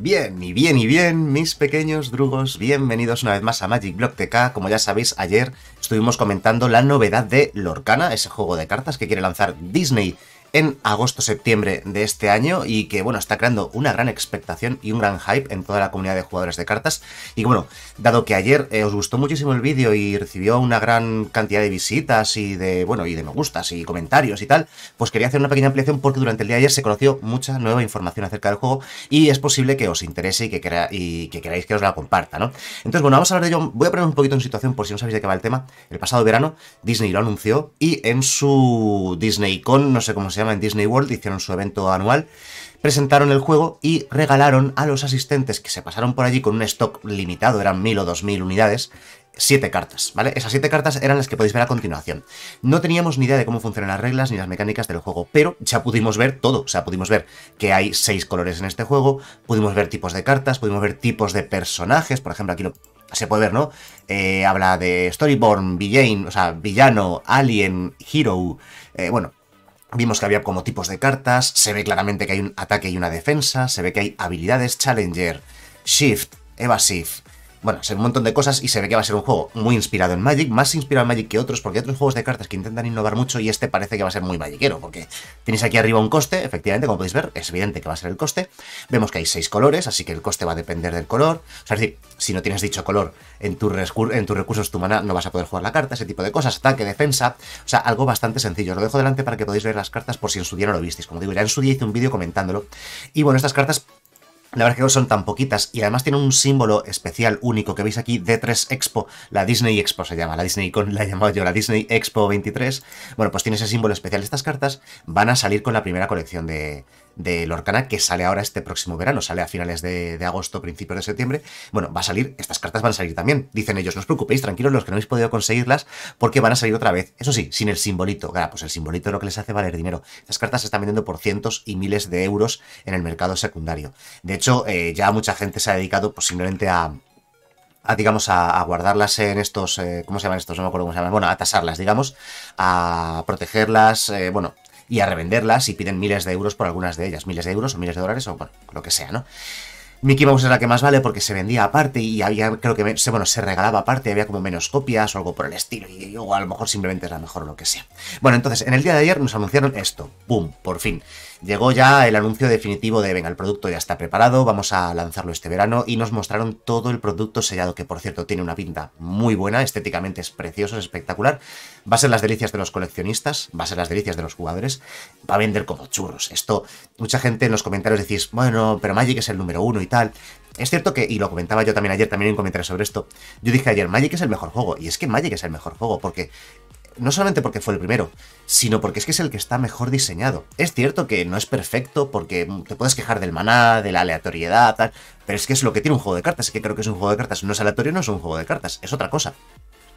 Bien, y bien, y bien, mis pequeños drugos, bienvenidos una vez más a Magic Block TK. Como ya sabéis, ayer estuvimos comentando la novedad de Lorcana, ese juego de cartas que quiere lanzar Disney en agosto-septiembre de este año y que, bueno, está creando una gran expectación y un gran hype en toda la comunidad de jugadores de cartas. Y bueno, dado que ayer eh, os gustó muchísimo el vídeo y recibió una gran cantidad de visitas y de, bueno, y de me gustas y comentarios y tal, pues quería hacer una pequeña ampliación porque durante el día ayer se conoció mucha nueva información acerca del juego y es posible que os interese y que, queráis que os la comparta, ¿no? Entonces, bueno, vamos a hablar de ello. Voy a poner un poquito en situación por si no sabéis de qué va el tema. El pasado verano Disney lo anunció y en su Disney Con, no sé cómo se se llama, en Disney World, hicieron su evento anual, presentaron el juego y regalaron a los asistentes que se pasaron por allí con un stock limitado, eran mil o dos mil unidades, siete cartas, ¿vale? Esas siete cartas eran las que podéis ver a continuación. No teníamos ni idea de cómo funcionan las reglas ni las mecánicas del juego, pero ya pudimos ver todo. O sea, pudimos ver que hay seis colores en este juego, pudimos ver tipos de cartas, pudimos ver tipos de personajes, por ejemplo, aquí Se puede ver, ¿no? Eh, habla de Storyborn, Villain, o sea, Villano, Alien, Hero, eh, bueno, Vimos que había como tipos de cartas, se ve claramente que hay un ataque y una defensa, se ve que hay habilidades Challenger, Shift, Evasive, bueno, ser un montón de cosas y se ve que va a ser un juego muy inspirado en Magic, más inspirado en Magic que otros, porque hay otros juegos de cartas que intentan innovar mucho y este parece que va a ser muy magiquero, porque tenéis aquí arriba un coste, efectivamente, como podéis ver, es evidente que va a ser el coste. Vemos que hay seis colores, así que el coste va a depender del color. O sea, es decir, si no tienes dicho color en, tu en tus recursos, tu maná, no vas a poder jugar la carta, ese tipo de cosas, ataque, defensa, o sea, algo bastante sencillo. lo dejo delante para que podáis ver las cartas por si en su día no lo visteis. Como digo, ya en su día hice un vídeo comentándolo. Y bueno, estas cartas la verdad que son tan poquitas y además tienen un símbolo especial único que veis aquí, D3 Expo, la Disney Expo se llama, la Disney con la llamada yo, la Disney Expo 23. Bueno, pues tiene ese símbolo especial. Estas cartas van a salir con la primera colección de, de Lorcana que sale ahora este próximo verano, sale a finales de, agosto, principios de septiembre. Bueno, va a salir, estas cartas van a salir también. Dicen ellos, no os preocupéis, tranquilos los que no habéis podido conseguirlas, porque van a salir otra vez. Eso sí, sin el simbolito. Claro, pues el simbolito es lo que les hace valer dinero. Estas cartas se están vendiendo por cientos y miles de euros en el mercado secundario. De hecho, eh, ya mucha gente se ha dedicado pues, simplemente a, a, digamos, a, guardarlas en estos, eh, ¿cómo se llaman estos? No me acuerdo cómo se llaman. Bueno, a tasarlas, digamos, a protegerlas, eh, bueno, y a revenderlas y piden miles de euros por algunas de ellas, miles de euros o miles de dólares o bueno, lo que sea, ¿no? Mickey Mouse es la que más vale porque se vendía aparte y había, creo que, bueno, se regalaba aparte, había como menos copias o algo por el estilo, y, o a lo mejor simplemente es la mejor o lo que sea. Bueno, entonces, en el día de ayer nos anunciaron esto, ¡boom! Por fin. Llegó ya el anuncio definitivo de, venga, el producto ya está preparado, vamos a lanzarlo este verano y nos mostraron todo el producto sellado, que por cierto tiene una pinta muy buena, estéticamente es precioso, es espectacular, va a ser las delicias de los coleccionistas, va a ser las delicias de los jugadores, va a vender como churros. Esto, mucha gente en los comentarios decís, bueno, pero Magic es el número uno y tal. Es cierto que, y lo comentaba yo también ayer, también en un comentario sobre esto, yo dije ayer, Magic es el mejor juego, y es que Magic es el mejor juego, porque no solamente porque fue el primero, sino porque es que es el que está mejor diseñado. Es cierto que no es perfecto porque te puedes quejar del maná, de la aleatoriedad, tal, pero es que es lo que tiene un juego de cartas, es que creo que es un juego de cartas, no es aleatorio, no es un juego de cartas, es otra cosa.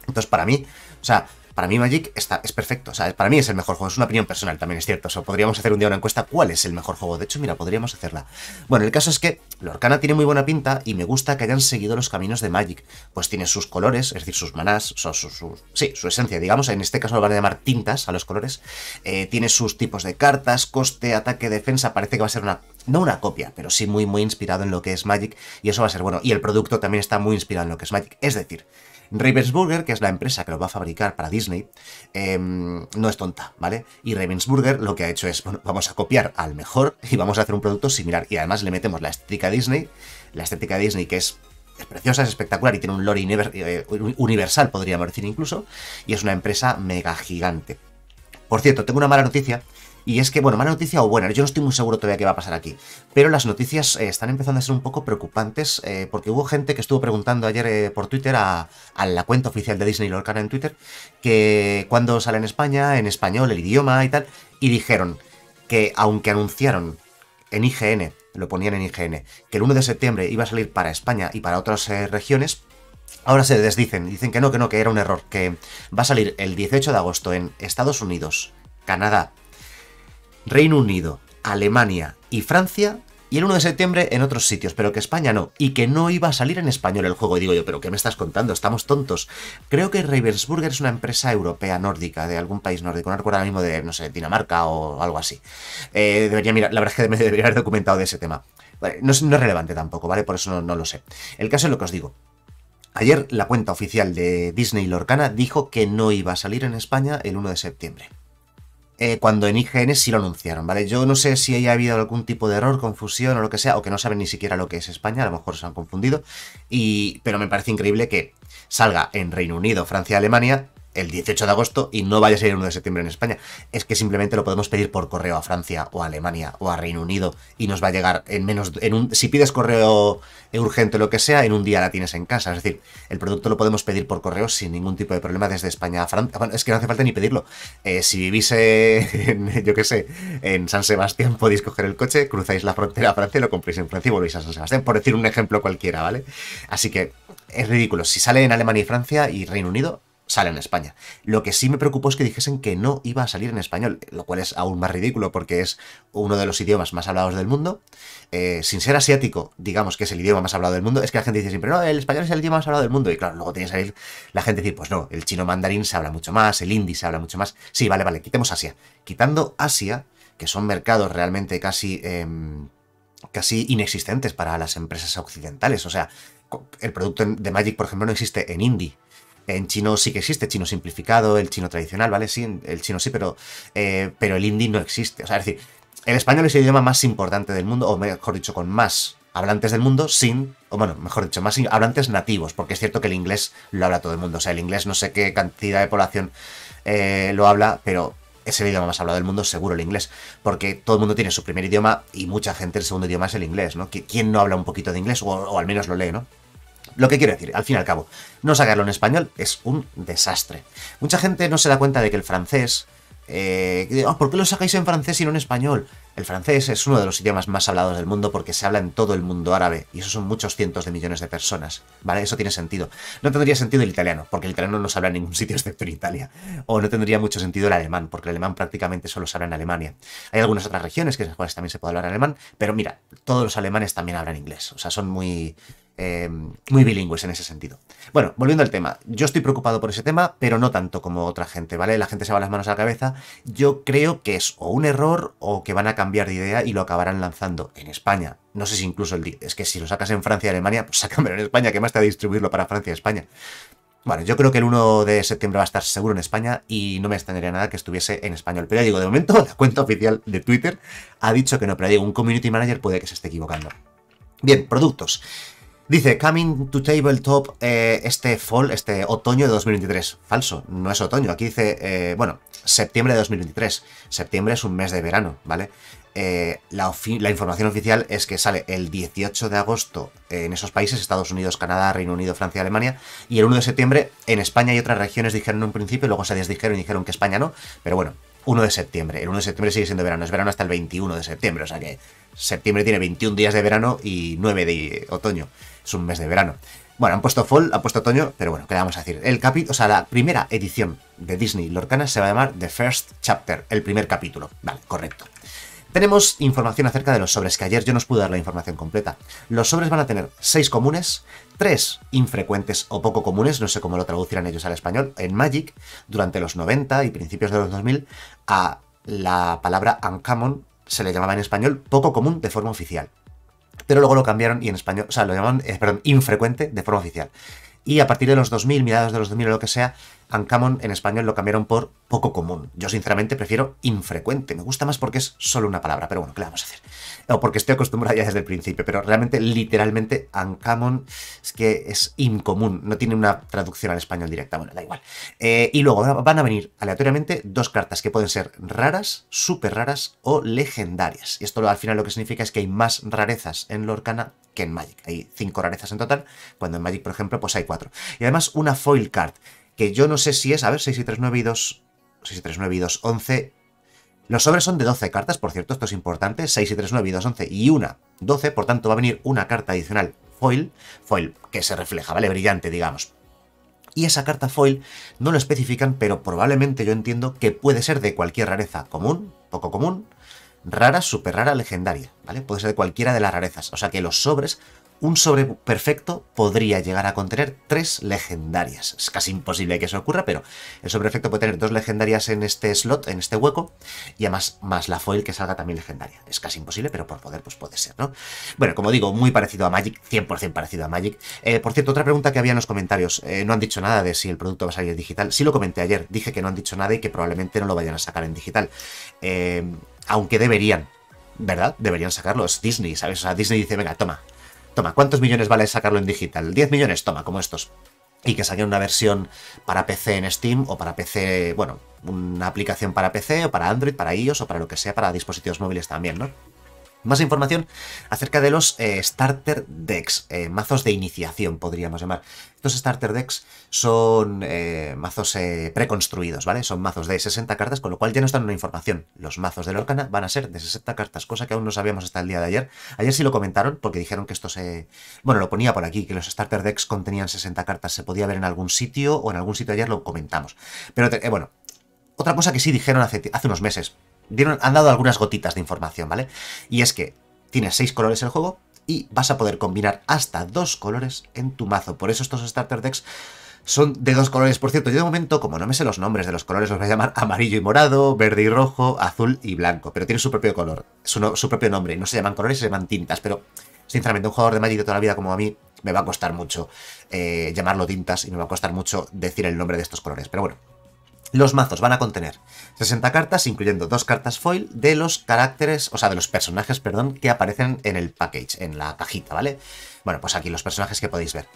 Entonces, para mí, o sea, para mí Magic está, es perfecto, o sea, para mí es el mejor juego, es una opinión personal, también es cierto. O sea, podríamos hacer un día una encuesta cuál es el mejor juego. De hecho, mira, podríamos hacerla. Bueno, el caso es que Lorcana tiene muy buena pinta y me gusta que hayan seguido los caminos de Magic, pues tiene sus colores, es decir, sus manás, su, sí, su esencia, digamos, en este caso lo van a llamar tintas a los colores, eh, tiene sus tipos de cartas, coste, ataque, defensa, parece que va a ser una, no una copia, pero sí muy, muy inspirado en lo que es Magic y eso va a ser bueno. Y el producto también está muy inspirado en lo que es Magic, es decir, Ravensburger, que es la empresa que lo va a fabricar para Disney, em, no es tonta, ¿vale? Y Ravensburger lo que ha hecho es, bueno, vamos a copiar al mejor y vamos a hacer un producto similar. Y además le metemos la estética Disney, la estética Disney que es es preciosa, es espectacular y tiene un lore eh, universal, podríamos decir incluso, y es una empresa mega gigante. Por cierto, tengo una mala noticia y es que, bueno, mala noticia o buena, yo no estoy muy seguro todavía qué va a pasar aquí. Pero las noticias eh, están empezando a ser un poco preocupantes eh, porque hubo gente que estuvo preguntando ayer eh, por Twitter a, la cuenta oficial de Disney Lorcana en Twitter que cuando sale en España, en español, el idioma y tal, y dijeron que aunque anunciaron en IGN, lo ponían en IGN, que el 1 de septiembre iba a salir para España y para otras regiones, Ahora se desdicen, dicen que no, que no, que era un error, que va a salir el 18 de agosto en Estados Unidos, Canadá, Reino Unido, Alemania y Francia y el 1 de septiembre en otros sitios, pero que España no, y que no iba a salir en español el juego. Y digo yo, ¿pero qué me estás contando? Estamos tontos. Creo que Ravensburger es una empresa europea nórdica, de algún país nórdico, no recuerdo ahora mismo de, no sé, Dinamarca o algo así. Eh, debería mirar, la verdad es que me debería haber documentado de ese tema. no, es, relevante tampoco, ¿vale? Por eso no, no lo sé. El caso es lo que os digo. Ayer la cuenta oficial de Disney Lorcana dijo que no iba a salir en España el 1 de septiembre. Eh, cuando en IGN sí lo anunciaron, ¿vale? Yo no sé si haya habido algún tipo de error, confusión o lo que sea, o que no saben ni siquiera lo que es España, a lo mejor se han confundido, y, pero me parece increíble que salga en Reino Unido, Francia y Alemania el 18 de agosto y no vaya a ser el 1 de septiembre en España. Es que simplemente lo podemos pedir por correo a Francia o a Alemania o a Reino Unido y nos va a llegar en menos en un si pides correo urgente o lo que sea, en un día la tienes en casa, es decir, el producto lo podemos pedir por correo sin ningún tipo de problema desde España a Francia. Bueno, es que no hace falta ni pedirlo. Eh, si vivís en, yo qué sé, en San Sebastián podéis coger el coche, cruzáis la frontera a Francia, lo compréis en Francia y volvéis a San Sebastián, por decir un ejemplo cualquiera, ¿vale? Así que es ridículo. Si sale en Alemania y Francia y Reino Unido, sale en España. Lo que sí me preocupó es que dijesen que no iba a salir en español, lo cual es aún más ridículo porque es uno de los idiomas más hablados del mundo. Eh, sin ser asiático, digamos que es el idioma más hablado del mundo, es que la gente dice siempre, no, el español es el idioma más hablado del mundo. Y claro, luego tiene que salir la gente decir, pues no, el chino mandarín se habla mucho más, el hindi se habla mucho más. Sí, vale, vale, quitemos Asia. Quitando Asia, que son mercados realmente casi... Em, casi inexistentes para las empresas occidentales. O sea, el producto de Magic, por ejemplo, no existe en indie en chino sí que existe chino simplificado, el chino tradicional, ¿vale? Sí, el chino sí, pero, eh, pero el hindi no existe. O sea, es decir, el español es el idioma más importante del mundo, o mejor dicho, con más hablantes del mundo sin, o bueno, mejor dicho, más hablantes nativos, porque es cierto que el inglés lo habla todo el mundo. O sea, el inglés no sé qué cantidad de población eh, lo habla, pero es el idioma más hablado del mundo, seguro el inglés, porque todo el mundo tiene su primer idioma y mucha gente el segundo idioma es el inglés, ¿no? ¿Quién no habla un poquito de inglés o al menos lo lee, ¿no? Lo que quiero decir, al fin y al cabo, no sacarlo en español es un desastre. Mucha gente no se da cuenta de que el francés... Eh, ah, ¿Por qué lo sacáis en francés y no en español? El francés es uno de los idiomas más hablados del mundo porque se habla en todo el mundo árabe, y eso son muchos cientos de millones de personas, ¿vale? Eso tiene sentido. No tendría sentido el italiano, porque el italiano no se habla en ningún sitio excepto en Italia. O no tendría mucho sentido el alemán, porque el alemán prácticamente solo se habla en Alemania. Hay algunas otras regiones que en las cuales también se puede hablar alemán, pero mira, todos los alemanes también hablan inglés, o sea, son muy... Em, muy bilingües en ese sentido. Bueno, volviendo al tema, yo estoy preocupado por ese tema, pero no tanto como otra gente, ¿vale? La gente se va las manos a la cabeza. Yo creo que es o un error o que van a cambiar de idea y lo acabarán lanzando en España. No sé si incluso el... Es que si lo sacas en Francia y Alemania, pues sácamelo en España, que más te va a distribuirlo para Francia y España. Bueno, yo creo que el 1 de septiembre va a estar seguro en España y no me extrañaría nada que estuviese en español. Pero ya digo, de momento la cuenta oficial de Twitter ha dicho que no, pero ya digo, un community manager puede que se esté equivocando. Bien, productos. Dice, coming to tabletop eh, este fall, este otoño de 2023. Falso, no es otoño. Aquí dice, eh, bueno, septiembre de 2023. Septiembre es un mes de verano, ¿vale? Eh, la, información oficial es que sale el 18 de agosto en esos países, Estados Unidos, Canadá, Reino Unido, Francia, Alemania, y el 1 de septiembre en España y otras regiones dijeron en un principio, luego se desdijeron y dijeron que España no, pero bueno, 1 de septiembre. El 1 de septiembre sigue siendo verano, es verano hasta el 21 de septiembre, o sea que septiembre tiene 21 días de verano y 9 de otoño es un mes de verano. Bueno, han puesto fall, han puesto otoño, pero bueno, ¿qué le vamos a decir? El capi o sea, la primera edición de Disney Lorcana se va a llamar The First Chapter, el primer capítulo. Vale, correcto. Tenemos información acerca de los sobres, que ayer yo no os pude dar la información completa. Los sobres van a tener seis comunes, tres infrecuentes o poco comunes, no sé cómo lo traducirán ellos al español, en Magic, durante los 90 y principios de los 2000, a la palabra uncommon se le llamaba en español poco común de forma oficial pero luego lo cambiaron y en español, o sea, lo llaman eh, perdón, infrecuente de forma oficial. Y a partir de los 2000, mirados de los 2000 o lo que sea, uncommon en español lo cambiaron por poco común. Yo sinceramente prefiero infrecuente, me gusta más porque es solo una palabra, pero bueno, ¿qué le vamos a hacer? O porque estoy acostumbrada ya desde el principio, pero realmente literalmente uncommon es que es incomún, no tiene una traducción al español directa, bueno, da igual. Eh, y luego van a venir aleatoriamente dos cartas que pueden ser raras, súper raras o legendarias. Y esto al final lo que significa es que hay más rarezas en Lorcana que en Magic. Hay cinco rarezas en total, cuando en Magic, por ejemplo, pues hay cuatro. Y además una foil card que yo no sé si es, a ver, 6 y 3, 9 y 2, 6 y 3, 9 y 2, 11. Los sobres son de 12 cartas, por cierto, esto es importante, 6 y 3, 9 y 2, 11 y una, 12, por tanto va a venir una carta adicional foil, foil que se refleja, ¿vale? Brillante, digamos. Y esa carta foil no lo especifican, pero probablemente yo entiendo que puede ser de cualquier rareza común, poco común, rara, super rara, legendaria, ¿vale? Puede ser de cualquiera de las rarezas. O sea que los sobres un sobre perfecto podría llegar a contener tres legendarias. Es casi imposible que eso ocurra, pero el sobre perfecto puede tener dos legendarias en este slot, en este hueco, y además más la foil que salga también legendaria. Es casi imposible, pero por poder pues puede ser, ¿no? Bueno, como digo, muy parecido a Magic, 100% parecido a Magic. Eh, por cierto, otra pregunta que había en los comentarios, eh, no han dicho nada de si el producto va a salir digital. Sí lo comenté ayer, dije que no han dicho nada y que probablemente no lo vayan a sacar en digital. Eh, aunque deberían, ¿verdad? Deberían sacarlo, es Disney, ¿sabes? O sea, Disney dice, venga, toma, Toma, ¿cuántos millones vale sacarlo en digital? 10 millones, toma, como estos. Y que saquen una versión para PC en Steam o para PC, bueno, una aplicación para PC o para Android, para iOS o para lo que sea, para dispositivos móviles también, ¿no? Más información acerca de los eh, starter decks, eh, mazos de iniciación podríamos llamar. Estos starter decks son eh, mazos preconstruidos, ¿vale? Son mazos de 60 cartas, con lo cual ya nos en una información. Los mazos de la van a ser de 60 cartas, cosa que aún no sabíamos hasta el día de ayer. Ayer sí lo comentaron porque dijeron que esto se... Bueno, lo ponía por aquí, que los starter decks contenían 60 cartas. Se podía ver en algún sitio o en algún sitio ayer lo comentamos. Pero bueno, otra cosa que sí dijeron hace, hace unos meses han dado algunas gotitas de información, ¿vale? Y es que tienes seis colores el juego y vas a poder combinar hasta dos colores en tu mazo. Por eso estos starter decks son de dos colores, por cierto. Yo de momento, como no me sé los nombres de los colores, los voy a llamar amarillo y morado, verde y rojo, azul y blanco. Pero tiene su propio color, su, propio nombre. No se llaman colores, se llaman tintas. Pero, sinceramente, un jugador de Magic de toda la vida como a mí, me va a costar mucho eh, llamarlo tintas y me va a costar mucho decir el nombre de estos colores. Pero bueno, los mazos van a contener 60 cartas, incluyendo dos cartas foil de los caracteres, o sea, de los personajes, perdón, que aparecen en el package, en la cajita, ¿vale? Bueno, pues aquí los personajes que podéis ver.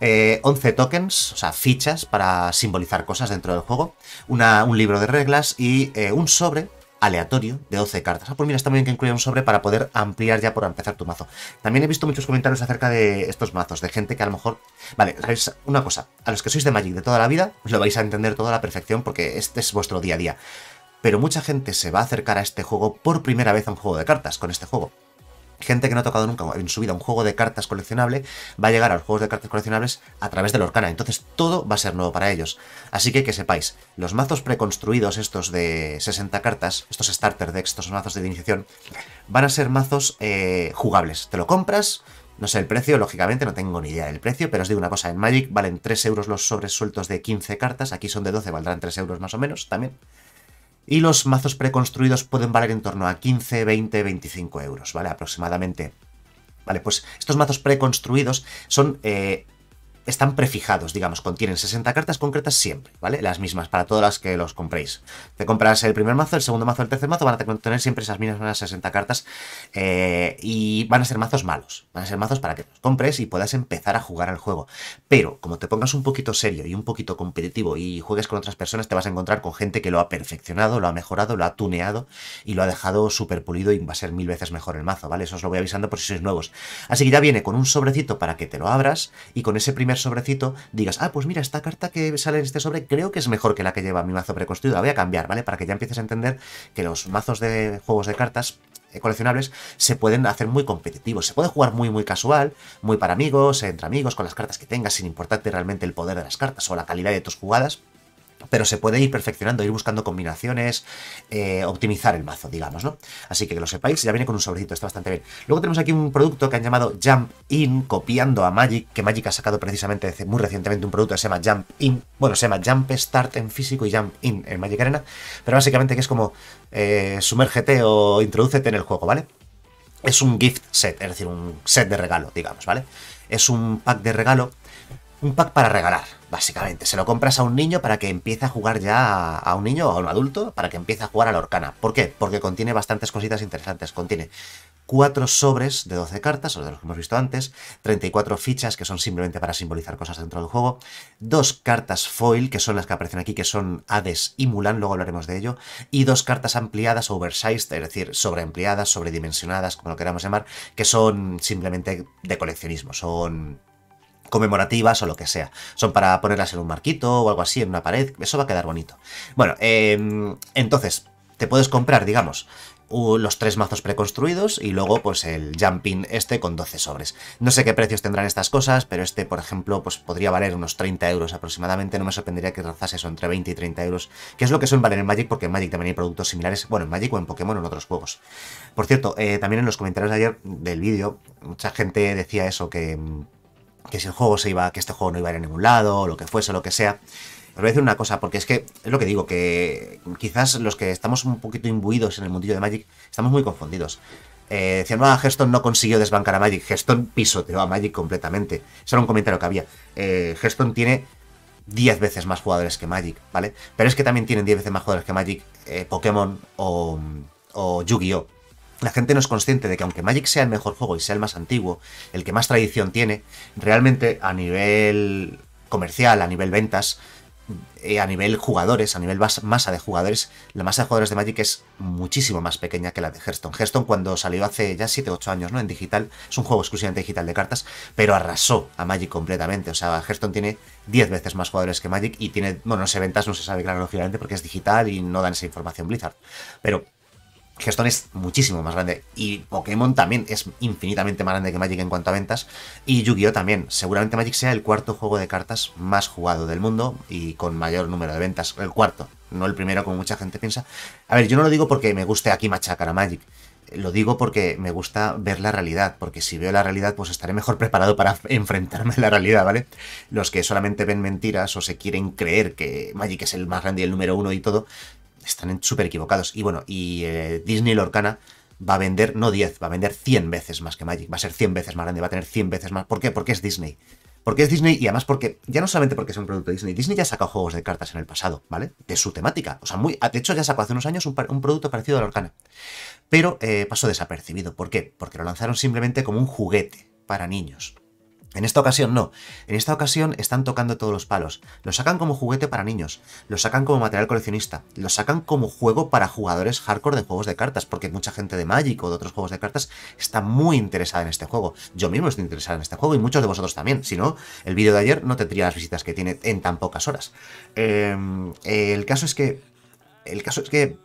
11 eh, tokens, o sea, fichas para simbolizar cosas dentro del juego, un libro de reglas y eh, un sobre aleatorio de 12 cartas. Ah, pues mira, está muy bien que incluya un sobre para poder ampliar ya por empezar tu mazo. También he visto muchos comentarios acerca de estos mazos, de gente que a lo mejor... Vale, ¿sabéis una cosa? A los que sois de Magic de toda la vida, lo vais a entender toda la perfección porque este es vuestro día a día. Pero mucha gente se va a acercar a este juego por primera vez a un juego de cartas con este juego gente que no ha tocado nunca en su vida un juego de cartas coleccionable va a llegar a los juegos de cartas coleccionables a través del Orcana. Entonces todo va a ser nuevo para ellos. Así que que sepáis, los mazos preconstruidos, estos de 60 cartas, estos starter decks, estos mazos de iniciación, van a ser mazos eh, jugables. Te lo compras. No sé el precio, lógicamente no tengo ni idea del precio, pero os digo una cosa, en Magic valen 3 euros los sobres sueltos de 15 cartas, aquí son de 12, valdrán 3 euros más o menos también y los mazos preconstruidos pueden valer en torno a 15, 20, 25 euros, ¿vale? Aproximadamente. Vale, pues estos mazos preconstruidos son eh, están prefijados, digamos, contienen 60 cartas concretas siempre, ¿vale? Las mismas para todas las que los compréis. Te compras el primer mazo, el segundo mazo, el tercer mazo, van a tener siempre esas mismas 60 cartas eh, y van a ser mazos malos, van a ser mazos para que los compres y puedas empezar a jugar al juego. Pero como te pongas un poquito serio y un poquito competitivo y juegues con otras personas, te vas a encontrar con gente que lo ha perfeccionado, lo ha mejorado, lo ha tuneado y lo ha dejado súper pulido y va a ser mil veces mejor el mazo, ¿vale? Eso os lo voy avisando por si sois nuevos. Así que ya viene con un sobrecito para que te lo abras y con ese primer sobrecito digas, ah, pues mira, esta carta que sale en este sobre creo que es mejor que la que lleva mi mazo preconstruido, la voy a cambiar, ¿vale? Para que ya empieces a entender que los mazos de juegos de cartas eh, coleccionables se pueden hacer muy competitivos. Se puede jugar muy, muy casual, muy para amigos, entre amigos, con las cartas que tengas, sin importarte realmente el poder de las cartas o la calidad de tus jugadas pero se puede ir perfeccionando, ir buscando combinaciones, eh, optimizar el mazo, digamos, ¿no? Así que que lo sepáis, ya viene con un sobrecito, está bastante bien. Luego tenemos aquí un producto que han llamado Jump In, copiando a Magic, que Magic ha sacado precisamente muy recientemente un producto que se llama Jump In, bueno, se llama Jump Start en físico y Jump In en Magic Arena, pero básicamente que es como eh, sumérgete o introdúcete en el juego, ¿vale? Es un gift set, es decir, un set de regalo, digamos, ¿vale? Es un pack de regalo un pack para regalar, básicamente. Se lo compras a un niño para que empiece a jugar ya a un niño o a un adulto, para que empiece a jugar a la Orcana. ¿Por qué? Porque contiene bastantes cositas interesantes. Contiene cuatro sobres de 12 cartas, o de los que hemos visto antes, 34 fichas que son simplemente para simbolizar cosas dentro del juego, dos cartas foil, que son las que aparecen aquí, que son Hades y Mulan, luego hablaremos de ello, y dos cartas ampliadas, oversized, es decir, sobreampliadas, sobredimensionadas, como lo queramos llamar, que son simplemente de coleccionismo, son conmemorativas o lo que sea. Son para ponerlas en un marquito o algo así, en una pared. Eso va a quedar bonito. Bueno, em, entonces, te puedes comprar, digamos, los tres mazos preconstruidos y luego pues el jumping este con 12 sobres. No sé qué precios tendrán estas cosas, pero este por ejemplo pues podría valer unos 30 euros aproximadamente, no me sorprendería que razase eso entre 20 y 30 euros, que es lo que suelen valer en Magic porque en Magic también hay productos similares, bueno en Magic o en Pokémon o en otros juegos. Por cierto, eh, también en los comentarios de ayer del vídeo mucha gente decía eso que mm, que si el juego se iba, que este juego no iba a ir a ningún lado, o lo que fuese, o lo que sea. Os voy a decir una cosa, porque es que es lo que digo, que quizás los que estamos un poquito imbuidos en el mundillo de Magic estamos muy confundidos. Eh, decían, ah, Geston no consiguió desbancar a Magic, Geston pisoteó a Magic completamente. Eso era un comentario que había. Eh, Geston tiene 10 veces más jugadores que Magic, ¿vale? Pero es que también tienen 10 veces más jugadores que Magic eh, Pokémon o, o Yu-Gi-Oh! La gente no es consciente de que aunque Magic sea el mejor juego y sea el más antiguo, el que más tradición tiene, realmente a nivel comercial, a nivel ventas, eh, a nivel jugadores, a nivel masa de jugadores, la masa de jugadores de Magic es muchísimo más pequeña que la de Hearthstone. Hearthstone cuando salió hace ya 7 8 años, ¿no? En digital, es un juego exclusivamente digital de cartas, pero arrasó a Magic completamente. O sea, Hearthstone tiene 10 veces más jugadores que Magic y tiene, bueno, no sé, ventas no se sabe claro, lógicamente, porque es digital y no dan esa información Blizzard. Pero gestón es muchísimo más grande. Y Pokémon también es infinitamente más grande que Magic en cuanto a ventas. Y Yu-Gi-Oh! también. Seguramente Magic sea el cuarto juego de cartas más jugado del mundo y con mayor número de ventas. El cuarto, no el primero como mucha gente piensa. A ver, yo no lo digo porque me guste aquí machacar a Magic. Lo digo porque me gusta ver la realidad, porque si veo la realidad pues estaré mejor preparado para enfrentarme a la realidad, ¿vale? Los que solamente ven mentiras o se quieren creer que Magic es el más grande y el número uno y todo, están súper equivocados. Y bueno, y eh, Disney Lorcana va a vender, no 10, va a vender 100 veces más que Magic, va a ser 100 veces más grande, va a tener 100 veces más. ¿Por qué? Porque es Disney. Porque es Disney y además porque, ya no solamente porque es un producto de Disney, Disney ya sacó juegos de cartas en el pasado, ¿vale? De su temática. O sea, muy, de hecho ya sacó hace unos años un, producto parecido a Lorcana, Pero eh, pasó desapercibido. ¿Por qué? Porque lo lanzaron simplemente como un juguete para niños. En esta ocasión no. En esta ocasión están tocando todos los palos. Lo sacan como juguete para niños, lo sacan como material coleccionista, lo sacan como juego para jugadores hardcore de juegos de cartas, porque mucha gente de Magic o de otros juegos de cartas está muy interesada en este juego. Yo mismo estoy interesado en este juego y muchos de vosotros también. Si no, el vídeo de ayer no tendría las visitas que tiene en tan pocas horas. Em, el caso es que. El caso es que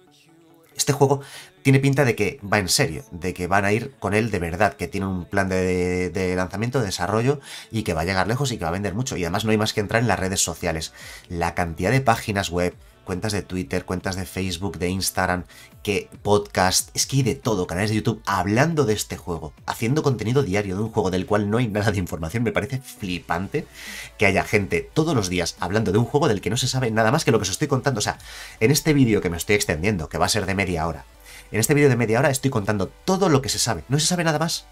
este juego tiene pinta de que va en serio, de que van a ir con él de verdad, que tiene un plan de, lanzamiento, de desarrollo y que va a llegar lejos y que va a vender mucho. Y además no hay más que entrar en las redes sociales. La cantidad de páginas web, cuentas de Twitter, cuentas de Facebook, de Instagram, que podcast, es que hay de todo, canales de YouTube, hablando de este juego, haciendo contenido diario de un juego del cual no hay nada de información. Me parece flipante que haya gente todos los días hablando de un juego del que no se sabe nada más que lo que os estoy contando. O sea, en este vídeo que me estoy extendiendo, que va a ser de media hora, en este vídeo de media hora estoy contando todo lo que se sabe, no se sabe nada más.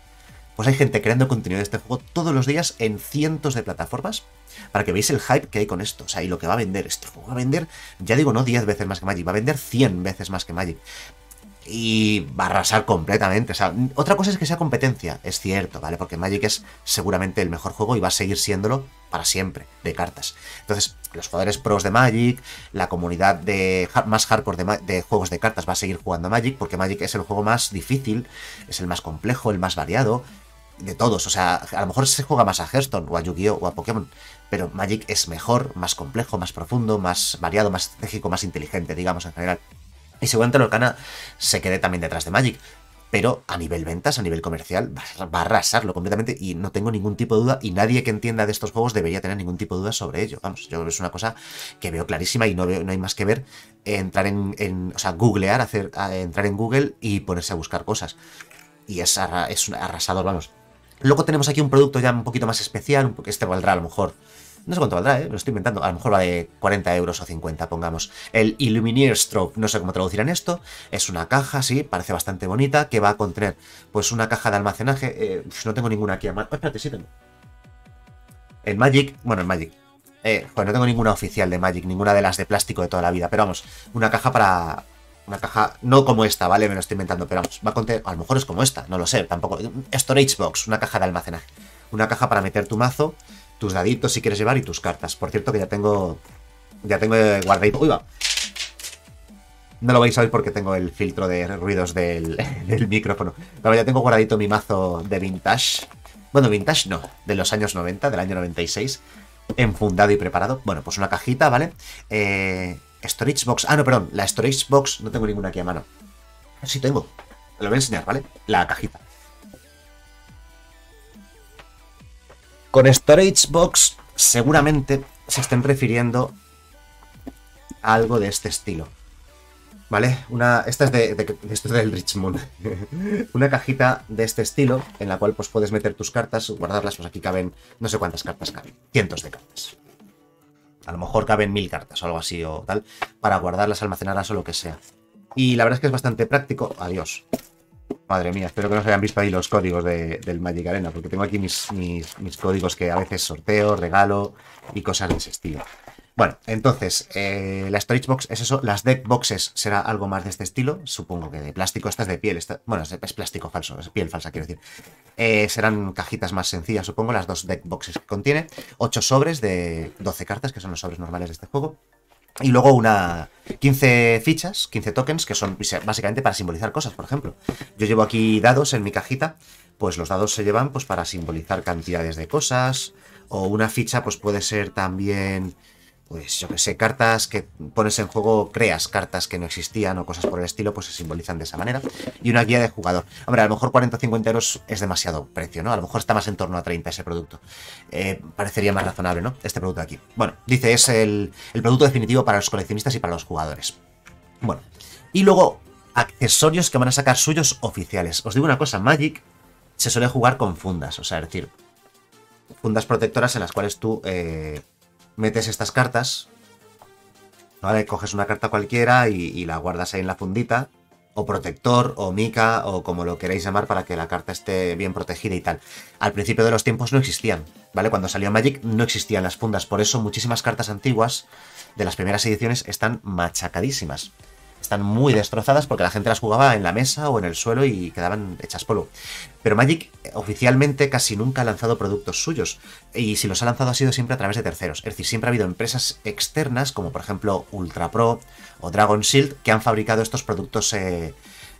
Pues hay gente creando contenido de este juego todos los días en cientos de plataformas para que veáis el hype que hay con esto, o sea, y lo que va a vender. esto, va a vender, ya digo, no 10 veces más que Magic, va a vender 100 veces más que Magic y va a arrasar completamente. O sea, otra cosa es que sea competencia, es cierto, ¿vale? Porque Magic es seguramente el mejor juego y va a seguir siéndolo para siempre de cartas. Entonces, los jugadores pros de Magic, la comunidad de más hardcore de, de, juegos de cartas va a seguir jugando a Magic porque Magic es el juego más difícil, es el más complejo, el más variado de todos. O sea, a lo mejor se juega más a Hearthstone o a Yu-Gi-Oh o a Pokémon, pero Magic es mejor, más complejo, más profundo, más variado, más estratégico, más inteligente, digamos en general. Y seguramente Lorcana se quede también detrás de Magic. Pero a nivel ventas, a nivel comercial, va a arrasarlo completamente y no tengo ningún tipo de duda y nadie que entienda de estos juegos debería tener ningún tipo de duda sobre ello. Vamos, yo es una cosa que veo clarísima y no, no hay más que ver entrar en, googlear, hacer, entrar en Google y ponerse a buscar cosas. Y es, arrasador, vamos. Luego tenemos aquí un producto ya un poquito más especial, porque este valdrá a lo mejor no sé cuánto valdrá, ¿eh? lo estoy inventando. A lo mejor de 40 euros o 50, pongamos. El Illumineer Stroke, no sé cómo traducirán esto. Es una caja, sí, parece bastante bonita, que va a contener pues una caja de almacenaje. Eh, pues, no tengo ninguna aquí oh, espérate, sí tengo. El Magic, bueno, el Magic. pues no tengo ninguna oficial de Magic, ninguna de las de plástico de toda la vida, pero vamos, una caja para, una caja no como esta, ¿vale? Me lo estoy inventando, pero vamos, va a contener, a lo mejor es como esta, no lo sé, tampoco. Storage box, una caja de almacenaje. Una caja para meter tu mazo tus daditos si quieres llevar y tus cartas. Por cierto que ya tengo... Ya tengo guardadito. Uy, va. No lo vais a ver porque tengo el filtro de ruidos del, micrófono. Pero ya tengo guardadito mi mazo de vintage. Bueno, vintage no, de los años 90, del año 96. Enfundado y preparado. Bueno, pues una cajita, ¿vale? Eh, storage box. Ah, no, perdón. La storage box no tengo ninguna aquí a mano. Sí tengo. Lo voy a enseñar, ¿vale? La cajita. Con Storage Box seguramente se estén refiriendo a algo de este estilo. ¿Vale? Una, esta es de, esto es del Richmond. una cajita de este estilo en la cual pues, puedes meter tus cartas, guardarlas, pues aquí caben no sé cuántas cartas caben, cientos de cartas. A lo mejor caben mil cartas o algo así o tal, para guardarlas, almacenarlas o lo que sea. Y la verdad es que es bastante práctico. Adiós. Madre mía, espero que no se hayan visto ahí los códigos de, del Magic Arena, porque tengo aquí mis, mis, mis, códigos que a veces sorteo, regalo y cosas de ese estilo. Bueno, entonces, eh, la Storage Box es eso, las Deck Boxes será algo más de este estilo, supongo que de plástico, estas de piel, bueno, es, plástico falso, es piel falsa, quiero decir. Eh, serán cajitas más sencillas, supongo, las dos Deck Boxes que contiene, ocho sobres de 12 cartas, que son los sobres normales de este juego. Y luego una 15 fichas, 15 tokens, que son básicamente para simbolizar cosas, por ejemplo. Yo llevo aquí dados en mi cajita, pues los dados se llevan pues para simbolizar cantidades de cosas, o una ficha pues puede ser también pues yo que sé, cartas que pones en juego, creas cartas que no existían o cosas por el estilo, pues se simbolizan de esa manera. Y una guía de jugador. Hombre, a lo mejor 40 o 50 euros es demasiado precio, ¿no? A lo mejor está más en torno a 30 ese producto. Eh, parecería más razonable, ¿no? Este producto de aquí. Bueno, dice, es el, producto definitivo para los coleccionistas y para los jugadores. Bueno, y luego accesorios que van a sacar suyos oficiales. Os digo una cosa, Magic se suele jugar con fundas, o sea, es decir, fundas protectoras en las cuales tú... Eh, metes estas cartas, ¿vale? Coges una carta cualquiera y, la guardas ahí en la fundita, o protector, o mica, o como lo queráis llamar para que la carta esté bien protegida y tal. Al principio de los tiempos no existían, ¿vale? Cuando salió Magic no existían las fundas, por eso muchísimas cartas antiguas de las primeras ediciones están machacadísimas están muy destrozadas porque la gente las jugaba en la mesa o en el suelo y quedaban hechas polvo. Pero Magic eh, oficialmente casi nunca ha lanzado productos suyos y si los ha lanzado ha sido siempre a través de terceros. Es decir, siempre ha habido empresas externas como por ejemplo Ultra Pro o Dragon Shield que han fabricado estos productos eh,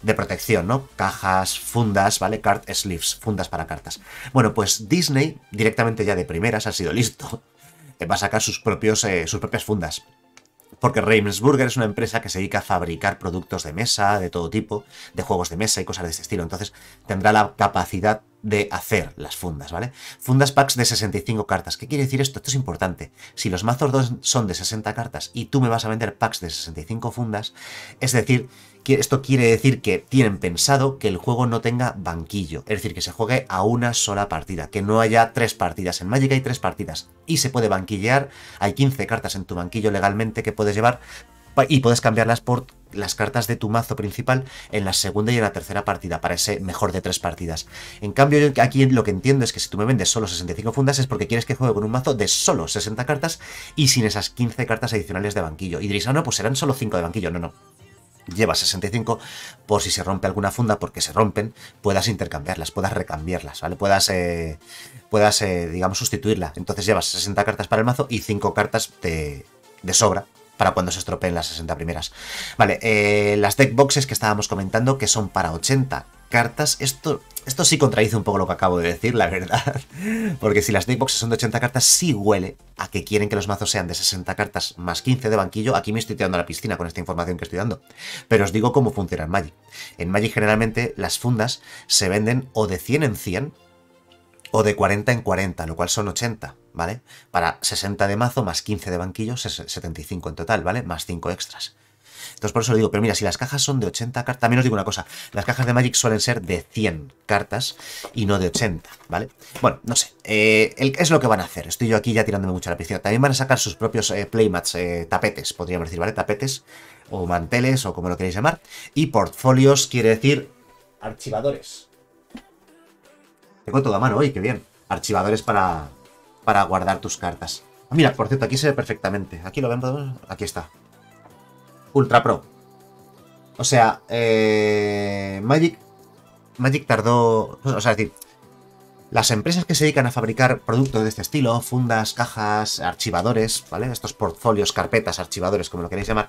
de protección, ¿no? Cajas, fundas, ¿vale? Card sleeves, fundas para cartas. Bueno, pues Disney directamente ya de primeras ha sido listo. Eh, va a sacar sus, propios, sus propias fundas porque Reimsburger es una empresa que se dedica a fabricar productos de mesa, de todo tipo, de juegos de mesa y cosas de ese estilo. Entonces tendrá la capacidad de hacer las fundas, ¿vale? Fundas packs de 65 cartas. ¿Qué quiere decir esto? Esto es importante. Si los mazos son de 60 cartas y tú me vas a vender packs de 65 fundas, es decir, esto quiere decir que tienen pensado que el juego no tenga banquillo, es decir, que se juegue a una sola partida, que no haya tres partidas. En Magic hay tres partidas y se puede banquillear. Hay 15 cartas en tu banquillo legalmente que puedes llevar y puedes cambiarlas por las cartas de tu mazo principal en la segunda y en la tercera partida, para ese mejor de tres partidas. En cambio, yo aquí lo que entiendo es que si tú me vendes solo 65 fundas es porque quieres que juegue con un mazo de solo 60 cartas y sin esas 15 cartas adicionales de banquillo. Y diréis, ah, no, pues serán solo 5 de banquillo. No, no. Lleva 65 por si se rompe alguna funda, porque se rompen, puedas intercambiarlas, puedas recambiarlas, ¿vale? Puedas, eh, puedas eh, digamos, sustituirla. Entonces llevas 60 cartas para el mazo y 5 cartas de, de sobra para cuando se estropeen las 60 primeras. Vale, eh, las deck boxes que estábamos comentando, que son para 80 cartas, esto, esto sí contradice un poco lo que acabo de decir, la verdad. Porque si las deck boxes son de 80 cartas, sí huele a que quieren que los mazos sean de 60 cartas más 15 de banquillo. Aquí me estoy tirando a la piscina con esta información que estoy dando. Pero os digo cómo funciona en Magic. En Magic generalmente las fundas se venden o de 100 en 100 o de 40 en 40, lo cual son 80, ¿vale? Para 60 de mazo más 15 de banquillo, 75 en total, ¿vale? Más 5 extras. Entonces por eso lo digo, pero mira, si las cajas son de 80 cartas, también os digo una cosa, las cajas de Magic suelen ser de 100 cartas y no de 80, ¿vale? Bueno, no sé, eh, es lo que van a hacer, estoy yo aquí ya tirándome mucho a la piscina. También van a sacar sus propios eh, playmats, eh, tapetes, podríamos decir, ¿vale? Tapetes o manteles o como lo queréis llamar. Y portfolios quiere decir archivadores, tengo todo a mano hoy, qué bien. Archivadores para, para guardar tus cartas. Ah, mira, por cierto, aquí se ve perfectamente. Aquí lo vemos. Aquí está. Ultra Pro. O sea, eh, Magic, Magic tardó... O sea, decir, las empresas que se dedican a fabricar productos de este estilo, fundas, cajas, archivadores, ¿vale? Estos portfolios, carpetas, archivadores, como lo queréis llamar,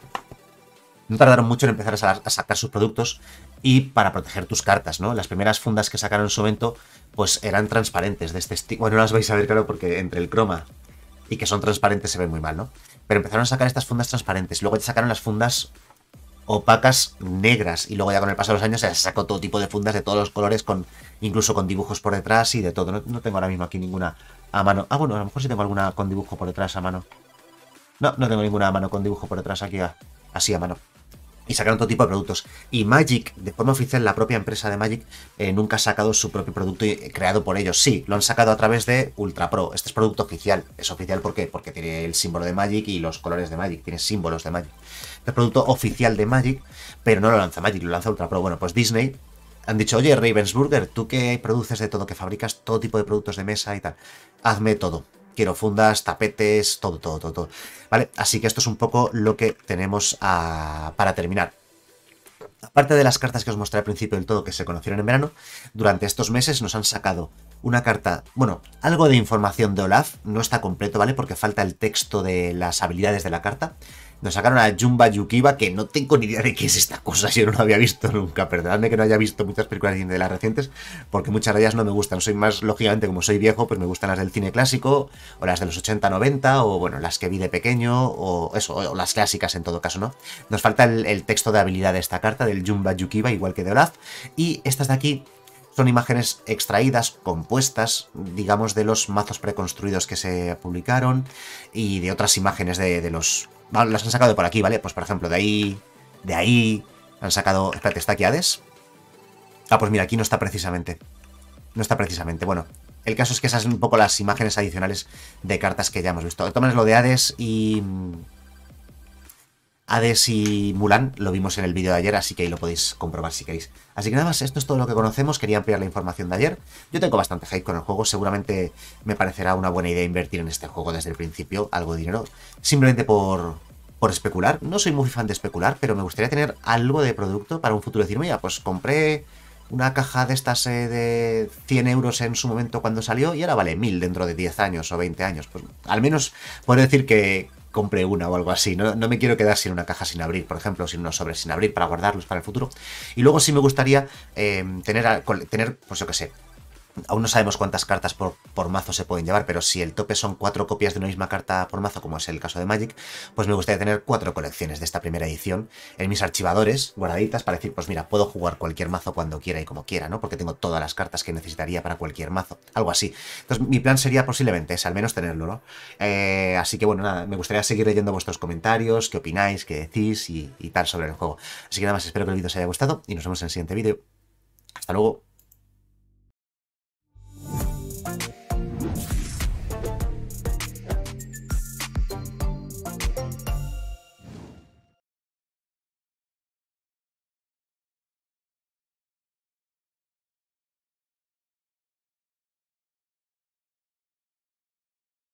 no tardaron mucho en empezar a sacar sus productos y para proteger tus cartas, ¿no? Las primeras fundas que sacaron en su momento, pues eran transparentes de este estilo. Bueno, no las vais a ver, claro, porque entre el croma y que son transparentes se ven muy mal, ¿no? Pero empezaron a sacar estas fundas transparentes. Luego ya sacaron las fundas opacas negras. Y luego ya con el paso de los años se sacó todo tipo de fundas de todos los colores, con incluso con dibujos por detrás y de todo. No, tengo ahora mismo aquí ninguna a mano. Ah, bueno, a lo mejor sí tengo alguna con dibujo por detrás a mano. No, no tengo ninguna a mano con dibujo por detrás aquí así a mano y sacaron todo tipo de productos. Y Magic, de forma oficial, la propia empresa de Magic eh, nunca ha sacado su propio producto eh, creado por ellos. Sí, lo han sacado a través de Ultra Pro. Este es producto oficial. Es oficial ¿por qué? porque tiene el símbolo de Magic y los colores de Magic, tiene símbolos de Magic. Este es producto oficial de Magic, pero no lo lanza Magic, lo lanza Ultra Pro. Bueno, pues Disney han dicho, oye, Ravensburger, tú que produces de todo, que fabricas todo tipo de productos de mesa y tal, hazme todo. Quiero fundas, tapetes, todo, todo, todo, todo. ¿Vale? Así que esto es un poco lo que tenemos a, ah, para terminar. Aparte de las cartas que os mostré al principio del todo que se conocieron en verano, durante estos meses nos han sacado una carta, bueno, algo de información de Olaf, no está completo, ¿vale? Porque falta el texto de las habilidades de la carta nos sacaron a Jumba Yukiba, que no tengo ni idea de qué es esta cosa, yo no lo había visto nunca, perdonadme que no haya visto muchas películas de las recientes, porque muchas de ellas no me gustan, soy más, lógicamente, como soy viejo, pues me gustan las del cine clásico, o las de los 80-90, o bueno, las que vi de pequeño, o eso, o las clásicas en todo caso, ¿no? Nos falta el, texto de habilidad de esta carta, del Jumba Yukiba, igual que de Olaf, y estas de aquí son imágenes extraídas, compuestas, digamos, de los mazos preconstruidos que se publicaron y de otras imágenes de los las han sacado por aquí, ¿vale? Pues por ejemplo, de ahí, de ahí, han sacado... Espérate, ¿está aquí Hades? Ah, pues mira, aquí no está precisamente. No está precisamente, bueno. El caso es que esas son un poco las imágenes adicionales de cartas que ya hemos visto. Tomas lo de Hades y... Hades y Mulan lo vimos en el vídeo de ayer, así que ahí lo podéis comprobar si queréis. Así que nada más, esto es todo lo que conocemos, quería ampliar la información de ayer. Yo tengo bastante hype con el juego, seguramente me parecerá una buena idea invertir en este juego desde el principio, algo de dinero, simplemente por, por especular. No soy muy fan de especular, pero me gustaría tener algo de producto para un futuro. decir, ya, pues compré una caja de estas eh, de 100 euros en su momento cuando salió y ahora vale 1000 dentro de 10 años o 20 años. Pues al menos puedo decir que, compre una o algo así. No, me quiero quedar sin una caja sin abrir, por ejemplo, sin unos sobres sin abrir para guardarlos para el futuro. Y luego sí me gustaría eh, tener, tener, pues yo qué sé, Aún no sabemos cuántas cartas por, mazo se pueden llevar, pero si el tope son cuatro copias de una misma carta por mazo, como es el caso de Magic, pues me gustaría tener cuatro colecciones de esta primera edición en mis archivadores guardaditas para decir, pues mira, puedo jugar cualquier mazo cuando quiera y como quiera, ¿no? Porque tengo todas las cartas que necesitaría para cualquier mazo, algo así. Entonces mi plan sería posiblemente ese, al menos tenerlo, ¿no? Eh, así que bueno, nada, me gustaría seguir leyendo vuestros comentarios, qué opináis, qué decís y, y tal sobre el juego. Así que nada más, espero que el vídeo os haya gustado y nos vemos en el siguiente vídeo. Hasta luego.